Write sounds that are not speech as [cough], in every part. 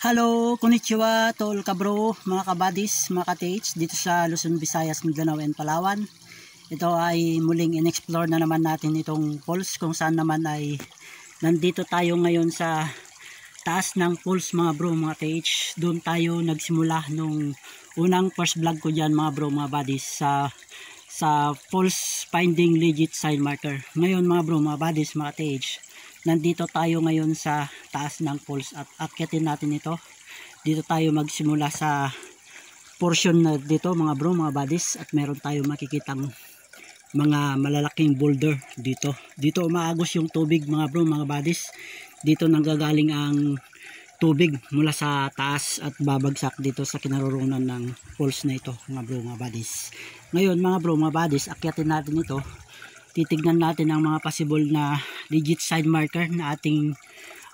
Hello, konnichiwa to all kabro, mga kabadis, mga ka dito sa Luzon, Visayas, Mindanao and Palawan. Ito ay muling inexplore na naman natin itong falls kung saan naman ay nandito tayo ngayon sa taas ng falls mga bro, mga TH. Doon tayo nagsimula nung unang first vlog ko diyan mga bro, mga buddies sa sa falls finding legit sign marker. Ngayon mga bro, mga buddies, mga TH nandito tayo ngayon sa taas ng falls at akyatin natin ito dito tayo magsimula sa portion na dito mga bro mga buddies at meron tayo makikitang mga malalaking boulder dito dito umaagos yung tubig mga bro mga buddies dito nanggagaling ang tubig mula sa taas at babagsak dito sa kinaroroonan ng falls na ito mga bro mga buddies ngayon mga bro mga buddies akyatin natin ito titignan natin ang mga possible na digit sign marker na ating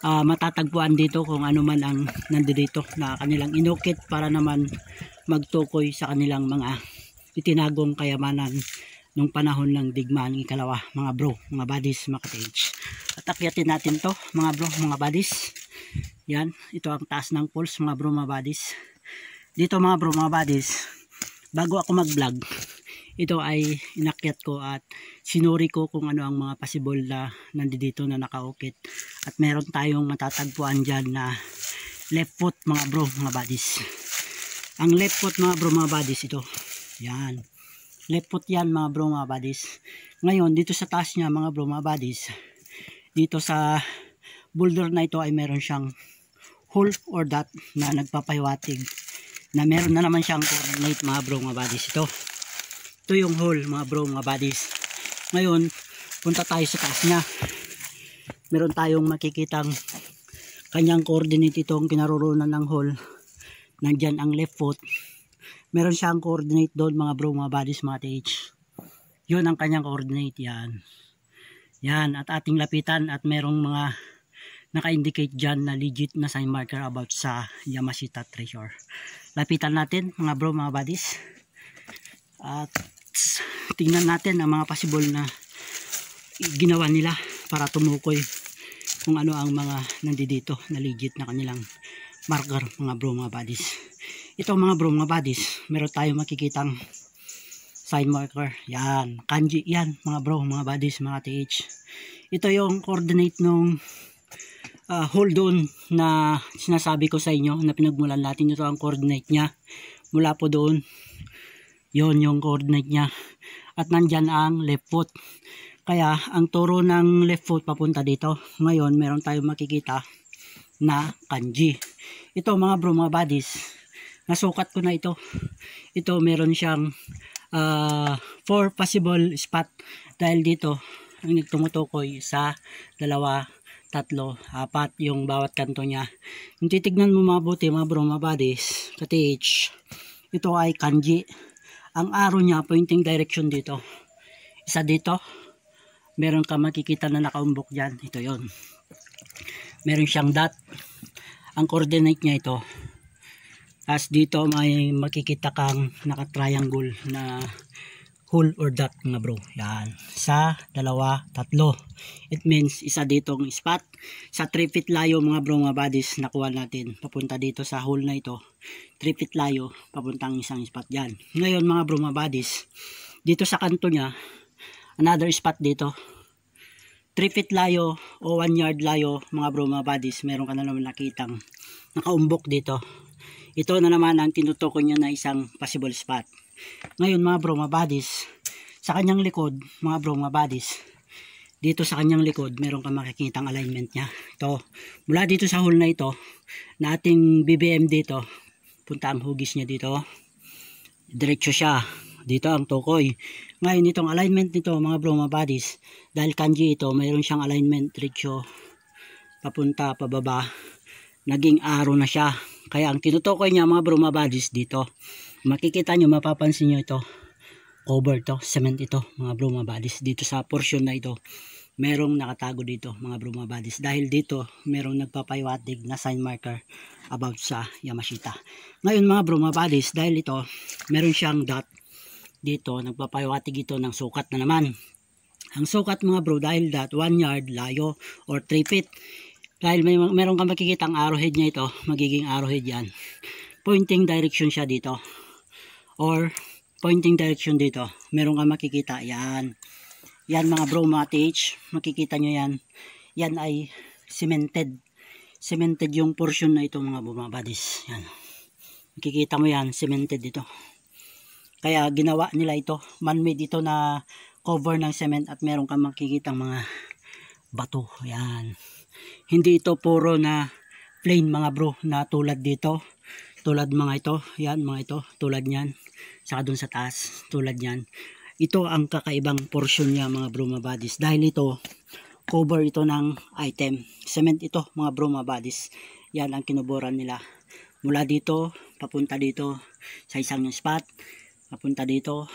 uh, matatagpuan dito kung ano man ang nandito na kanilang inukit para naman magtukoy sa kanilang mga itinagong kayamanan nung panahon ng digmaan ikalawa mga bro, mga buddies, mga cottage at akyatin natin to mga bro, mga buddies yan, ito ang taas ng pulse mga bro, mga buddies dito mga bro, mga buddies bago ako mag vlog ito ay inakyat ko at sinuri ko kung ano ang mga possible na nandito na nakaukit at meron tayong matatagpuan dyan na left foot mga bro mga buddies ang left foot mga bro mga buddies ito yan left foot yan mga bro mga buddies ngayon dito sa taas niya mga bro mga buddies dito sa boulder na ito ay meron siyang hole or dot na nagpapahiwatig na meron na naman siyang coordinate mga bro mga buddies ito ito yung hole mga bro mga buddies ngayon punta tayo sa taas niya meron tayong makikitang kanyang coordinate itong kinaroroonan ng hole nandyan ang left foot meron siyang coordinate doon mga bro mga buddies mga TH yun ang kanyang coordinate yan yan at ating lapitan at merong mga naka-indicate dyan na legit na sign marker about sa Yamashita treasure. Lapitan natin mga bro, mga buddies. At next tingnan natin ang mga possible na ginawa nila para tumukoy kung ano ang mga nandito na legit na kanilang marker mga bro mga buddies ito mga bro mga buddies meron tayong makikitang sign marker yan kanji yan mga bro mga buddies mga th ito yung coordinate nung uh, hold on na sinasabi ko sa inyo na pinagmulan natin ito ang coordinate niya mula po doon yon yung coordinate niya at nandyan ang left foot kaya ang turo ng left foot papunta dito ngayon meron tayong makikita na kanji ito mga bro mga buddies nasukat ko na ito ito meron siyang uh, four possible spot dahil dito ang tumutukoy sa dalawa tatlo, apat yung bawat kanto niya kung titignan mo mabuti mga bro mga buddies katich ito ay kanji ang araw niya pointing direction dito isa dito meron ka makikita na nakaumbok dyan ito yon meron siyang dot ang coordinate niya ito as dito may makikita kang naka triangle na hole or dot mga bro. Yan. Sa dalawa, tatlo. It means isa ditong spot. Sa 3 feet layo mga bro mga buddies nakuha natin. Papunta dito sa hole na ito. 3 feet layo papuntang isang spot yan. Ngayon mga bro mga buddies dito sa kanto niya another spot dito 3 feet layo o 1 yard layo mga bro mga buddies meron ka na naman nakitang nakaumbok dito ito na naman ang tinutukoy niya na isang possible spot ngayon mga bro, mga buddies, sa kanyang likod, mga bro, mga buddies, dito sa kanyang likod, meron kang makikita ang alignment niya. Ito, mula dito sa hole na ito, na ating BBM dito, punta ang hugis niya dito. Diretso siya. Dito ang tukoy. Ngayon, itong alignment nito, mga bro, mga buddies, dahil kanji ito, meron siyang alignment diretso, papunta, pababa, naging araw na siya. Kaya ang tinutukoy niya, mga bro, mga buddies, dito makikita nyo mapapansin nyo ito cover to cement ito mga bro bodies dito sa portion na ito merong nakatago dito mga bro bodies dahil dito merong nagpapaywatig na sign marker about sa Yamashita ngayon mga bro bodies dahil ito meron siyang dot dito nagpapaywatig ito ng sukat na naman ang sukat mga bro dahil dot 1 yard layo or 3 feet dahil may meron kang makikita ang arrowhead niya ito magiging arrowhead yan pointing direction siya dito or pointing direction dito meron kang makikita yan yan mga bro mga TH makikita nyo yan yan ay cemented cemented yung portion na ito mga bumabadis yan makikita mo yan cemented dito kaya ginawa nila ito man-made dito na cover ng cement at meron kang makikita mga bato yan hindi ito puro na plain mga bro na tulad dito tulad mga ito yan mga ito tulad yan saka dun sa taas tulad yan ito ang kakaibang portion niya mga broma bodies dahil ito cover ito ng item cement ito mga broma bodies yan ang kinuburan nila mula dito papunta dito sa isang spot papunta dito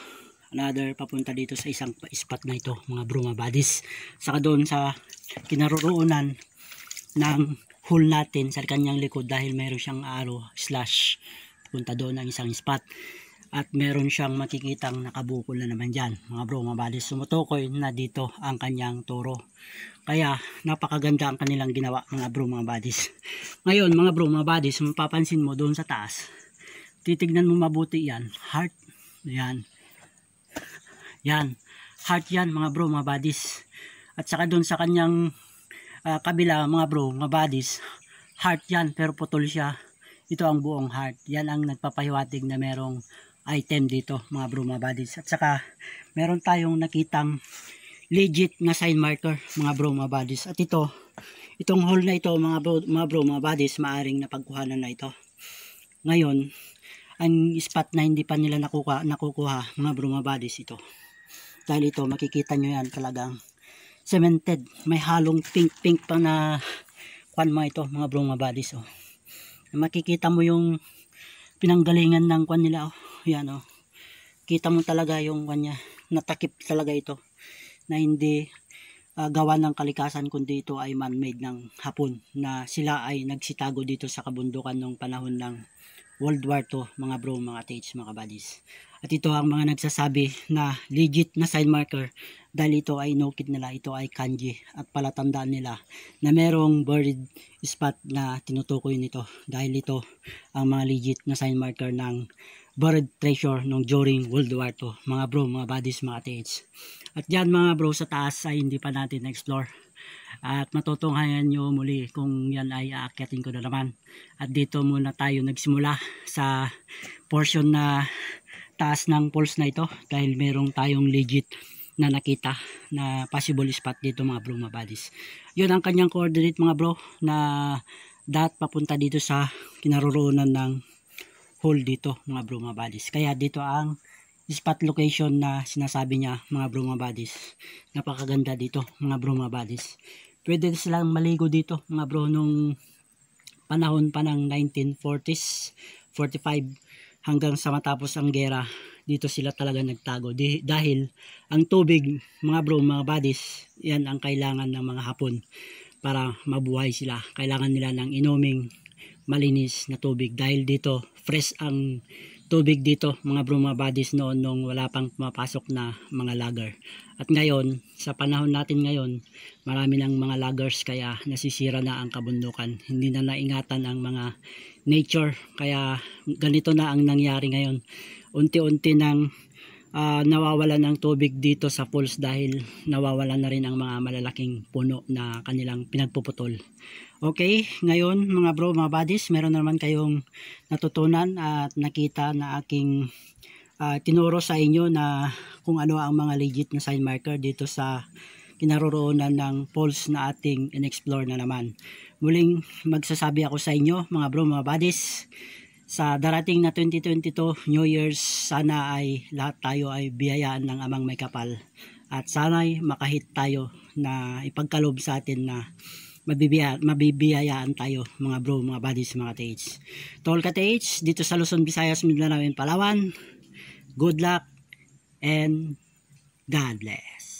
another papunta dito sa isang spot na ito mga bruma bodies saka doon sa kinaroroonan ng hole natin sa kanyang likod dahil meron siyang arrow slash punta doon ang isang spot at meron siyang makikitang nakabukol na naman dyan mga bro mga buddies sumutukoy na dito ang kanyang toro kaya napakaganda ang kanilang ginawa mga bro mga buddies [laughs] ngayon mga bro mga buddies mapapansin mo doon sa taas titignan mo mabuti yan heart yan yan heart yan mga bro mga buddies at saka doon sa kanyang uh, kabila mga bro, mga buddies, heart yan pero putol siya. Ito ang buong heart. Yan ang nagpapahiwatig na merong item dito mga bro, mga buddies. At saka meron tayong nakitang legit na sign marker mga bro, mga buddies. At ito, itong hole na ito mga bro, mga, bro, mga buddies, maaring napagkuhanan na ito. Ngayon, ang spot na hindi pa nila nakukuha, nakukuha mga bro, mga buddies ito. Dahil ito, makikita nyo yan talagang cemented. May halong pink-pink pa na kwan mo ito, mga broma bodies. Oh. Makikita mo yung pinanggalingan ng kwan nila. Oh. Yan, oh. Kita mo talaga yung kwan niya. Natakip talaga ito na hindi uh, gawa ng kalikasan kundi ito ay man-made ng hapon na sila ay nagsitago dito sa kabundukan nung panahon ng World War II mga bro, mga tates, mga buddies. At ito ang mga nagsasabi na legit na sign marker dahil ito ay inukit nila, ito ay kanji at palatandaan nila na merong buried spot na tinutukoy nito dahil ito ang mga legit na sign marker ng buried treasure nung during World War II mga bro, mga buddies, mga TH at yan mga bro sa taas ay hindi pa natin na-explore at matutunghayan nyo muli kung yan ay aakyatin ko na naman at dito muna tayo nagsimula sa portion na taas ng falls na ito dahil merong tayong legit na nakita na possible spot dito mga bro mga buddies. Yun ang kanyang coordinate mga bro na dot papunta dito sa kinaroroonan ng hole dito mga bro mga buddies. Kaya dito ang spot location na sinasabi niya mga bro mga buddies. Napakaganda dito mga bro mga buddies. Pwede silang maligo dito mga bro nung panahon pa ng 1940s 45 hanggang sa matapos ang gera dito sila talaga nagtago Di, dahil ang tubig mga bro mga buddies yan ang kailangan ng mga hapon para mabuhay sila kailangan nila ng inuming malinis na tubig dahil dito fresh ang tubig dito mga bro mga buddies noon nung wala pang pumapasok na mga lager at ngayon sa panahon natin ngayon marami ng mga lagers kaya nasisira na ang kabundukan hindi na naingatan ang mga nature kaya ganito na ang nangyari ngayon unti-unti nang uh, nawawala ng tubig dito sa pools dahil nawawalan na rin ang mga malalaking puno na kanilang pinagpuputol okay ngayon mga bro mga buddies meron naman kayong natutunan at nakita na aking uh, tinuro sa inyo na kung ano ang mga legit na sign marker dito sa kinaroroonan ng polls na ating inexplore na naman. Muling magsasabi ako sa inyo mga bro, mga buddies, sa darating na 2022 New Year's, sana ay lahat tayo ay biyayaan ng amang may kapal. At sana ay makahit tayo na ipagkalob sa atin na mabibiya, mabibiyayaan tayo mga bro, mga buddies, mga TH. Tol ka TH, dito sa Luzon, Visayas, Mindanao, Palawan. Good luck and God bless.